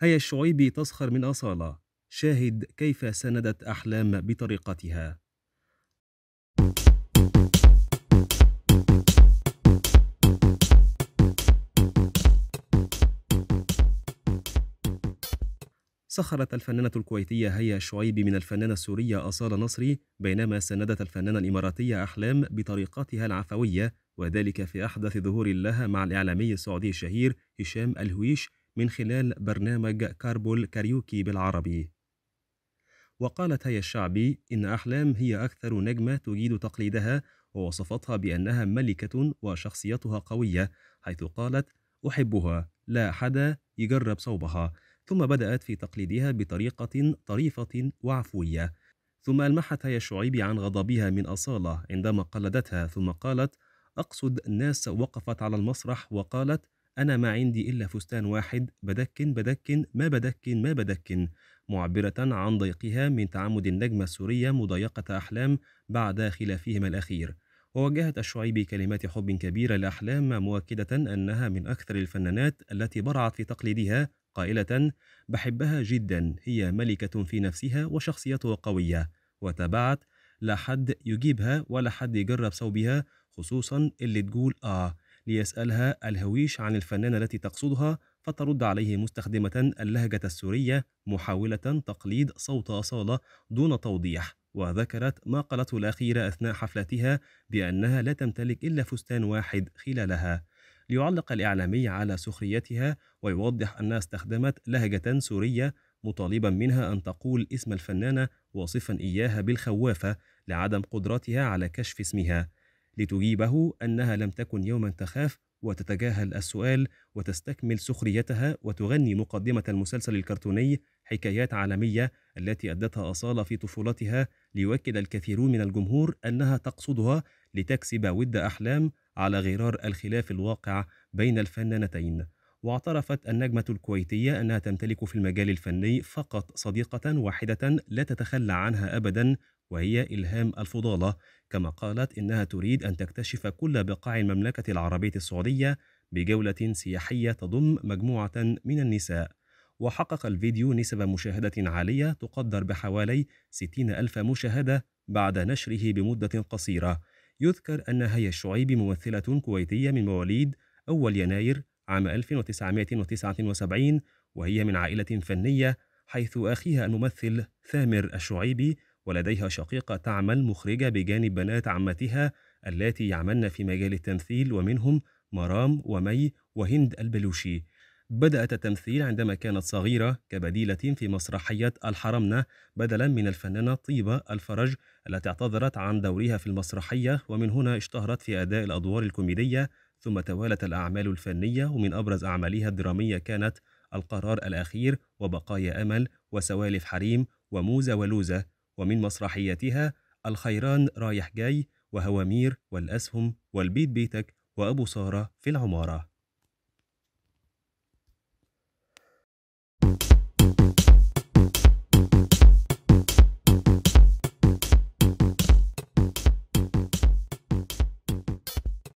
هيا الشعيبي تسخر من أصالة شاهد كيف سندت أحلام بطريقتها سخرت الفنانة الكويتية هيا الشعيبي من الفنانة السورية أصالة نصري بينما سندت الفنانة الإماراتية أحلام بطريقتها العفوية وذلك في أحدث ظهور لها مع الإعلامي السعودي الشهير هشام الهويش من خلال برنامج كاربول كاريوكي بالعربي وقالت هيا الشعبي إن أحلام هي أكثر نجمة تجيد تقليدها ووصفتها بأنها ملكة وشخصيتها قوية حيث قالت أحبها لا حدا يجرب صوبها ثم بدأت في تقليدها بطريقة طريفة وعفوية ثم ألمحت هيا الشعيبي عن غضبها من أصالة عندما قلدتها ثم قالت أقصد ناس وقفت على المسرح وقالت أنا ما عندي إلا فستان واحد بدكن بدكن ما بدكن ما بدكن معبرة عن ضيقها من تعمد النجمة السورية مضايقة أحلام بعد خلافهما الأخير ووجهت الشعيبي كلمات حب كبيرة لأحلام مؤكدة أنها من أكثر الفنانات التي برعت في تقليدها قائلة بحبها جدا هي ملكة في نفسها وشخصيتها قوية وتابعت لا حد يجيبها ولا حد يجرب صوبها خصوصا اللي تقول آه ليسألها الهويش عن الفنانة التي تقصدها فترد عليه مستخدمة اللهجة السورية محاولة تقليد صوت أصالة دون توضيح وذكرت ما قالته الأخيرة أثناء حفلتها بأنها لا تمتلك إلا فستان واحد خلالها ليعلق الإعلامي على سخريتها ويوضح أنها استخدمت لهجة سورية مطالبا منها أن تقول اسم الفنانة واصفا إياها بالخوافة لعدم قدرتها على كشف اسمها لتجيبه أنها لم تكن يوما تخاف وتتجاهل السؤال وتستكمل سخريتها وتغني مقدمة المسلسل الكرتوني حكايات عالمية التي أدتها أصالة في طفولتها ليؤكد الكثيرون من الجمهور أنها تقصدها لتكسب ود أحلام على غرار الخلاف الواقع بين الفنانتين واعترفت النجمة الكويتية أنها تمتلك في المجال الفني فقط صديقة واحدة لا تتخلى عنها أبدا وهي إلهام الفضالة كما قالت إنها تريد أن تكتشف كل بقاع المملكة العربية السعودية بجولة سياحية تضم مجموعة من النساء وحقق الفيديو نسب مشاهدة عالية تقدر بحوالي 60 ألف مشاهدة بعد نشره بمدة قصيرة يذكر أن هيا الشعيبي ممثلة كويتية من مواليد أول يناير عام 1979 وهي من عائلة فنية حيث أخيها الممثل ثامر الشعيبي ولديها شقيقة تعمل مخرجة بجانب بنات عمتها التي يعملن في مجال التمثيل ومنهم مرام ومي وهند البلوشي بدأت التمثيل عندما كانت صغيرة كبديلة في مسرحية الحرمنة بدلا من الفنانة طيبة الفرج التي اعتذرت عن دورها في المسرحية ومن هنا اشتهرت في أداء الأدوار الكوميدية ثم توالت الأعمال الفنية ومن أبرز أعمالها الدرامية كانت القرار الأخير وبقايا أمل وسوالف حريم وموزة ولوزة ومن مسرحياتها الخيران رايح جاي وهوامير والأسهم والبيت بيتك وأبو سارة في العمارة